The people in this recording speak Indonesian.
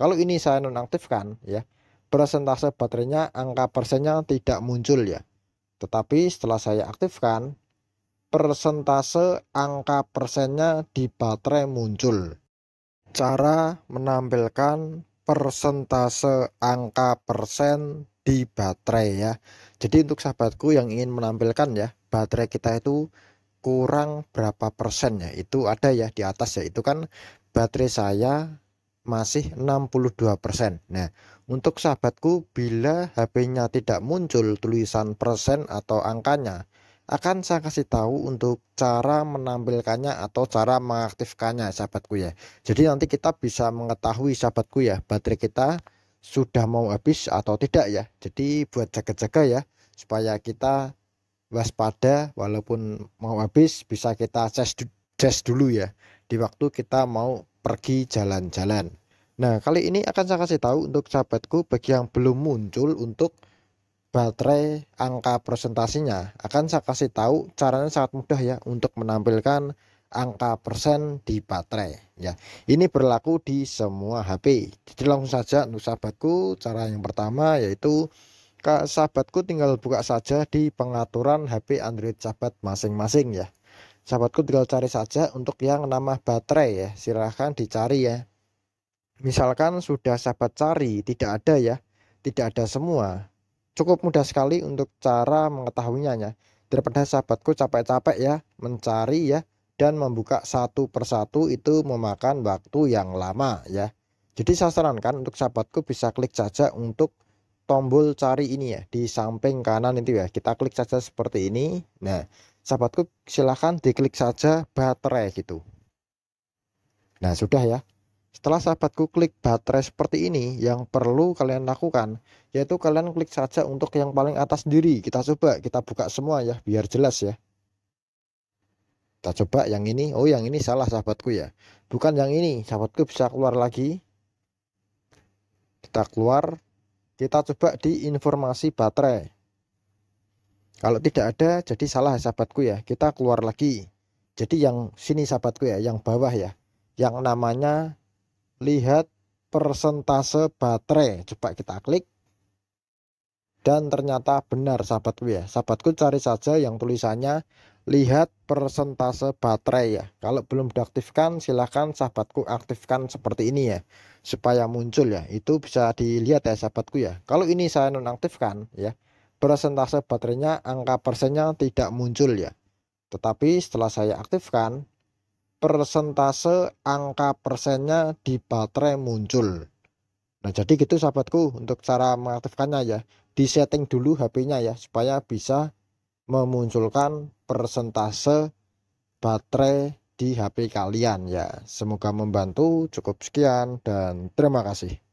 Kalau ini saya nonaktifkan ya, persentase baterainya angka persennya tidak muncul ya. Tetapi setelah saya aktifkan, persentase angka persennya di baterai muncul. Cara menampilkan persentase angka persen di baterai ya. Jadi untuk sahabatku yang ingin menampilkan ya, baterai kita itu kurang berapa persen ya. Itu ada ya di atas ya. Itu kan baterai saya masih 62%. Nah, untuk sahabatku bila HP-nya tidak muncul tulisan persen atau angkanya, akan saya kasih tahu untuk cara menampilkannya atau cara mengaktifkannya sahabatku ya. Jadi nanti kita bisa mengetahui sahabatku ya, baterai kita sudah mau habis atau tidak ya. Jadi buat jaga-jaga ya supaya kita waspada walaupun mau habis bisa kita cas dulu ya di waktu kita mau pergi jalan-jalan. Nah, kali ini akan saya kasih tahu untuk sahabatku bagi yang belum muncul untuk baterai angka presentasinya. Akan saya kasih tahu caranya sangat mudah ya untuk menampilkan angka persen di baterai ya. Ini berlaku di semua HP. Jadi langsung saja untuk sahabatku cara yang pertama yaitu sahabatku tinggal buka saja di pengaturan HP Android sahabat masing-masing ya sahabatku tinggal cari saja untuk yang nama baterai ya silahkan dicari ya misalkan sudah sahabat cari tidak ada ya tidak ada semua cukup mudah sekali untuk cara mengetahuinya ya daripada sahabatku capek-capek ya mencari ya dan membuka satu persatu itu memakan waktu yang lama ya jadi saya sarankan untuk sahabatku bisa klik saja untuk tombol cari ini ya di samping kanan itu ya kita klik saja seperti ini nah sahabatku silahkan diklik saja baterai gitu nah sudah ya setelah sahabatku klik baterai seperti ini, yang perlu kalian lakukan yaitu kalian klik saja untuk yang paling atas sendiri. Kita coba, kita buka semua ya, biar jelas ya. Kita coba yang ini. Oh, yang ini salah sahabatku ya. Bukan yang ini. Sahabatku bisa keluar lagi. Kita keluar. Kita coba di informasi baterai. Kalau tidak ada, jadi salah sahabatku ya. Kita keluar lagi. Jadi yang sini sahabatku ya, yang bawah ya. Yang namanya lihat persentase baterai. Coba kita klik. Dan ternyata benar sahabatku ya. Sahabatku cari saja yang tulisannya lihat persentase baterai ya. Kalau belum diaktifkan, silahkan sahabatku aktifkan seperti ini ya. Supaya muncul ya. Itu bisa dilihat ya sahabatku ya. Kalau ini saya nonaktifkan ya persentase baterainya angka persennya tidak muncul ya tetapi setelah saya aktifkan persentase angka persennya di baterai muncul nah jadi gitu sahabatku untuk cara mengaktifkannya ya di setting dulu HP-nya ya supaya bisa memunculkan persentase baterai di HP kalian ya semoga membantu cukup sekian dan terima kasih